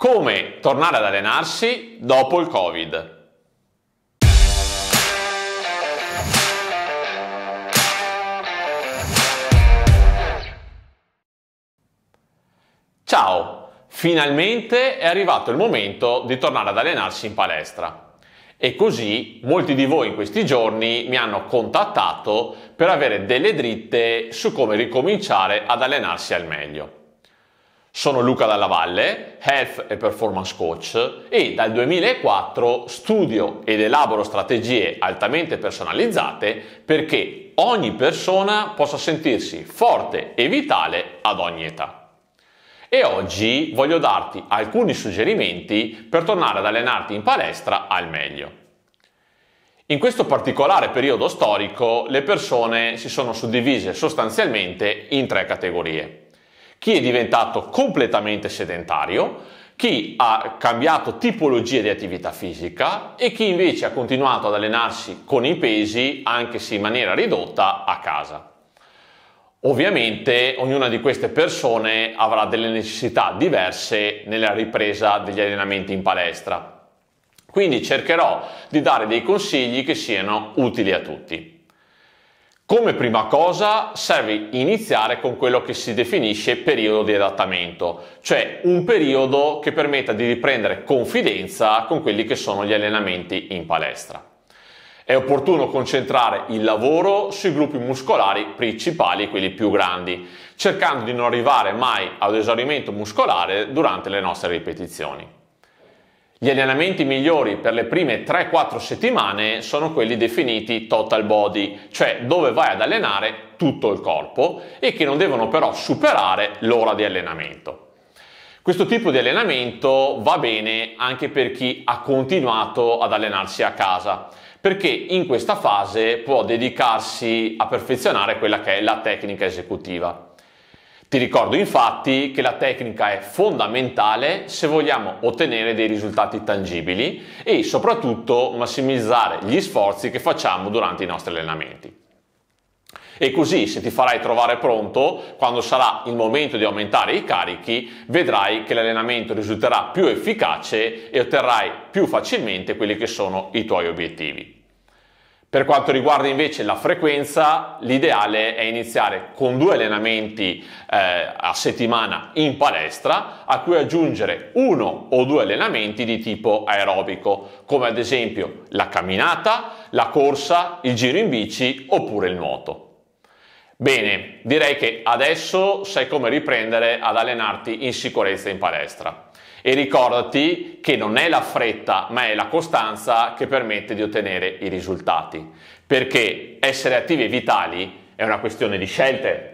Come tornare ad allenarsi dopo il Covid. Ciao, finalmente è arrivato il momento di tornare ad allenarsi in palestra. E così molti di voi in questi giorni mi hanno contattato per avere delle dritte su come ricominciare ad allenarsi al meglio. Sono Luca Dalla Valle, Health e Performance Coach e dal 2004 studio ed elaboro strategie altamente personalizzate perché ogni persona possa sentirsi forte e vitale ad ogni età. E oggi voglio darti alcuni suggerimenti per tornare ad allenarti in palestra al meglio. In questo particolare periodo storico le persone si sono suddivise sostanzialmente in tre categorie chi è diventato completamente sedentario, chi ha cambiato tipologia di attività fisica e chi invece ha continuato ad allenarsi con i pesi, anche se in maniera ridotta, a casa. Ovviamente ognuna di queste persone avrà delle necessità diverse nella ripresa degli allenamenti in palestra. Quindi cercherò di dare dei consigli che siano utili a tutti. Come prima cosa serve iniziare con quello che si definisce periodo di adattamento, cioè un periodo che permetta di riprendere confidenza con quelli che sono gli allenamenti in palestra. È opportuno concentrare il lavoro sui gruppi muscolari principali, quelli più grandi, cercando di non arrivare mai ad esaurimento muscolare durante le nostre ripetizioni. Gli allenamenti migliori per le prime 3-4 settimane sono quelli definiti total body, cioè dove vai ad allenare tutto il corpo e che non devono però superare l'ora di allenamento. Questo tipo di allenamento va bene anche per chi ha continuato ad allenarsi a casa, perché in questa fase può dedicarsi a perfezionare quella che è la tecnica esecutiva. Ti ricordo infatti che la tecnica è fondamentale se vogliamo ottenere dei risultati tangibili e soprattutto massimizzare gli sforzi che facciamo durante i nostri allenamenti. E così se ti farai trovare pronto, quando sarà il momento di aumentare i carichi, vedrai che l'allenamento risulterà più efficace e otterrai più facilmente quelli che sono i tuoi obiettivi. Per quanto riguarda invece la frequenza, l'ideale è iniziare con due allenamenti eh, a settimana in palestra, a cui aggiungere uno o due allenamenti di tipo aerobico, come ad esempio la camminata, la corsa, il giro in bici oppure il nuoto. Bene, direi che adesso sai come riprendere ad allenarti in sicurezza in palestra. E ricordati che non è la fretta, ma è la costanza che permette di ottenere i risultati. Perché essere attivi e vitali è una questione di scelte,